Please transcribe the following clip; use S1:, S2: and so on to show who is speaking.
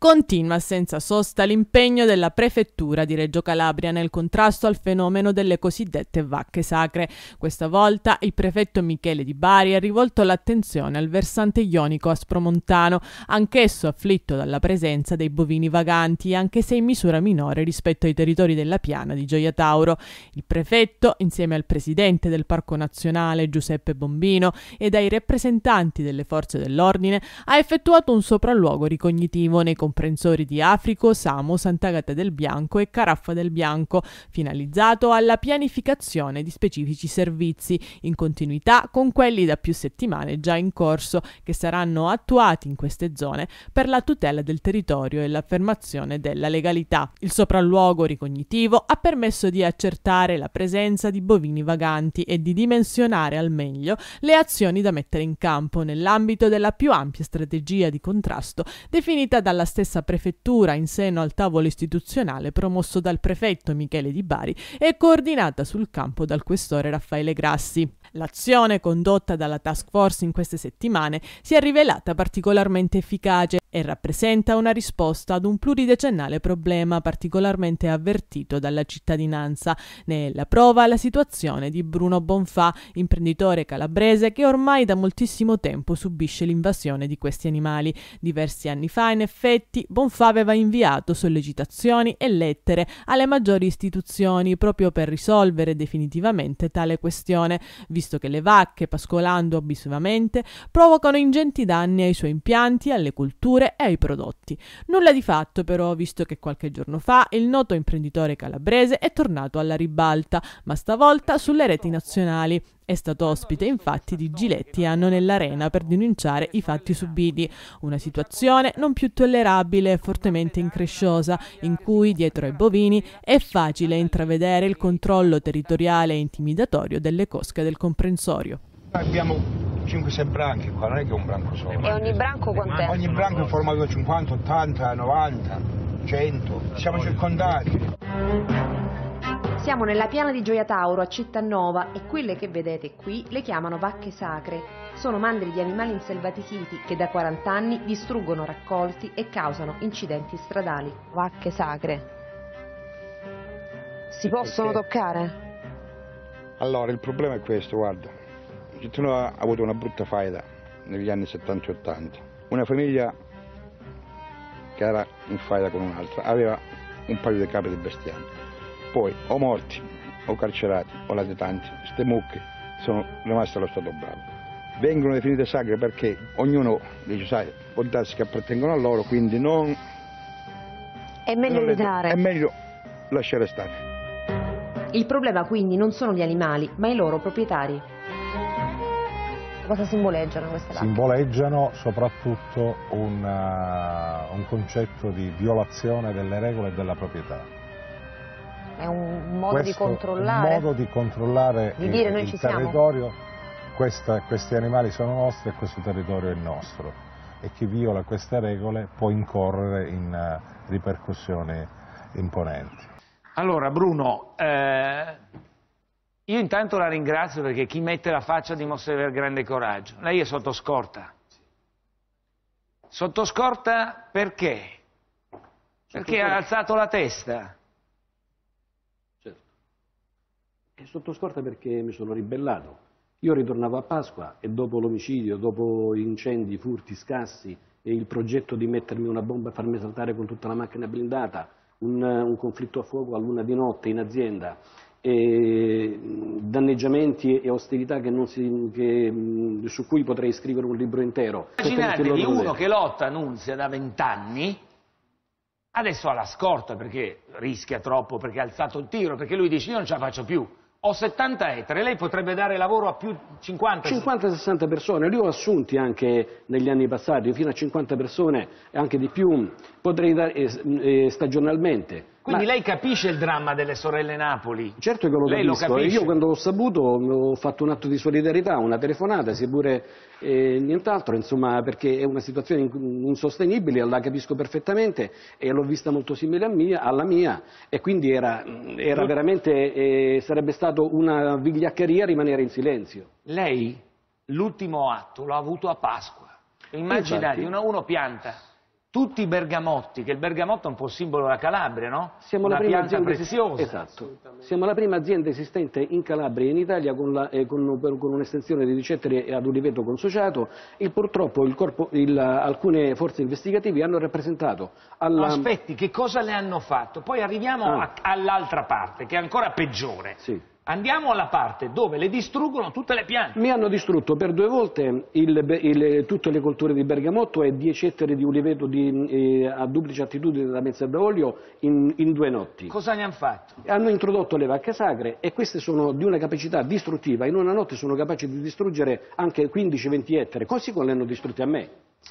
S1: Continua senza sosta l'impegno della prefettura di Reggio Calabria nel contrasto al fenomeno delle cosiddette vacche sacre. Questa volta il prefetto Michele Di Bari ha rivolto l'attenzione al versante ionico aspromontano, anch'esso afflitto dalla presenza dei bovini vaganti, anche se in misura minore rispetto ai territori della piana di Gioia Tauro. Il prefetto, insieme al presidente del Parco Nazionale Giuseppe Bombino ed ai rappresentanti delle forze dell'ordine, ha effettuato un sopralluogo ricognitivo nei confronti comprensori di Africo, Samo, Sant'Agata del Bianco e Caraffa del Bianco, finalizzato alla pianificazione di specifici servizi, in continuità con quelli da più settimane già in corso, che saranno attuati in queste zone per la tutela del territorio e l'affermazione della legalità. Il sopralluogo ricognitivo ha permesso di accertare la presenza di bovini vaganti e di dimensionare al meglio le azioni da mettere in campo nell'ambito della più ampia strategia di contrasto definita dalla stessa stessa prefettura in seno al tavolo istituzionale promosso dal prefetto Michele Di Bari e coordinata sul campo dal questore Raffaele Grassi. L'azione condotta dalla task force in queste settimane si è rivelata particolarmente efficace e rappresenta una risposta ad un pluridecennale problema particolarmente avvertito dalla cittadinanza. Ne la prova la situazione di Bruno Bonfà, imprenditore calabrese che ormai da moltissimo tempo subisce l'invasione di questi animali. Diversi anni fa, in effetti, Bonfà aveva inviato sollecitazioni e lettere alle maggiori istituzioni proprio per risolvere definitivamente tale questione, visto che le vacche, pascolando abusivamente, provocano ingenti danni ai suoi impianti, alle culture strutture e ai prodotti. Nulla di fatto però, visto che qualche giorno fa il noto imprenditore calabrese è tornato alla ribalta, ma stavolta sulle reti nazionali. È stato ospite infatti di Giletti Anno nell'arena per denunciare i fatti subiti, una situazione non più tollerabile e fortemente incresciosa, in cui dietro ai bovini è facile intravedere il controllo territoriale e intimidatorio delle cosche del comprensorio.
S2: Abbiamo 5-6 branchi qua, non è che è un branco solo. E ogni
S1: branco quant'è? Ogni branco è
S2: formato da 50, 80, 90, 100. Siamo circondati.
S1: Siamo nella piana di Gioia Tauro a Cittanova e quelle che vedete qui le chiamano vacche sacre. Sono mandri di animali inselvatichiti che da 40 anni distruggono raccolti e causano incidenti stradali. Vacche sacre. Si possono toccare?
S2: Allora, il problema è questo, guarda. Gettino ha avuto una brutta faida negli anni 70 e 80. Una famiglia che era in faida con un'altra aveva un paio di capi di bestiame. Poi o morti, o carcerati, o latitanti, queste mucche sono rimaste allo stato bravo. Vengono definite sacre perché ognuno dice, sai, può darsi che appartengono a loro, quindi non...
S1: È meglio evitare. È
S2: meglio lasciare stare.
S1: Il problema quindi non sono gli animali, ma i loro proprietari cosa simboleggiano queste lacrime? Simboleggiano soprattutto un, uh, un concetto di violazione delle regole e della proprietà. È un modo Questo, di controllare, modo di, controllare di il, il territorio, questa, questi animali sono nostri e questo territorio è nostro e chi viola queste regole può incorrere in uh, ripercussioni imponenti.
S2: Allora Bruno, eh io intanto la ringrazio perché chi mette la faccia dimostra di avere grande coraggio. Lei è sotto scorta. Sotto scorta perché? Perché ha alzato la testa.
S3: Certo. E sotto scorta perché mi sono ribellato. Io ritornavo a Pasqua e dopo l'omicidio, dopo incendi, furti, scassi e il progetto di mettermi una bomba e farmi saltare con tutta la macchina blindata, un, un conflitto a fuoco a luna di notte in azienda, danneggiamenti e ostilità che si, che, su cui potrei scrivere un libro intero. Immaginatevi uno
S2: che lotta Nunzia da vent'anni, adesso ha la scorta perché rischia troppo, perché ha alzato il tiro, perché lui dice io non ce la faccio più. Ho 70 ettari, lei potrebbe dare lavoro a più 50?
S3: 50-60 persone, li ho assunti anche negli anni passati, fino a 50 persone e anche di più, potrei dare eh, eh stagionalmente.
S2: Quindi Ma... lei capisce il dramma delle sorelle Napoli?
S3: Certo che lo lei capisco, lo io quando l'ho saputo ho fatto un atto di solidarietà, una telefonata, sia pure eh, nient'altro, insomma, perché è una situazione insostenibile, la capisco perfettamente e l'ho vista molto simile mia, alla mia e quindi era, era veramente, eh, sarebbe stato una vigliaccheria rimanere in silenzio.
S2: Lei l'ultimo atto l'ha avuto a Pasqua, immaginate, uno pianta tutti i bergamotti, che il bergamotto è un po' simbolo della Calabria, no? Siamo Una la prima pianta preziosa. Esatto.
S3: Siamo la prima azienda esistente in Calabria e in Italia con, eh, con, con un'estensione di 10 ad un livello consociato e purtroppo il corpo, il, alcune forze investigative hanno rappresentato...
S2: Alla... aspetti, che cosa le hanno fatto? Poi arriviamo ah. all'altra parte, che è ancora peggiore. Sì. Andiamo alla parte dove le distruggono tutte le piante.
S3: Mi hanno distrutto per due volte il, il, tutte le colture di bergamotto e 10 ettari di uliveto di, eh, a duplice altitudine da Mezzabaolio in, in due notti. Cosa ne hanno fatto? Hanno introdotto le vacche sacre e queste sono di una capacità distruttiva. In una notte sono capaci di distruggere anche 15-20 ettari. Così come le hanno distrutte a me.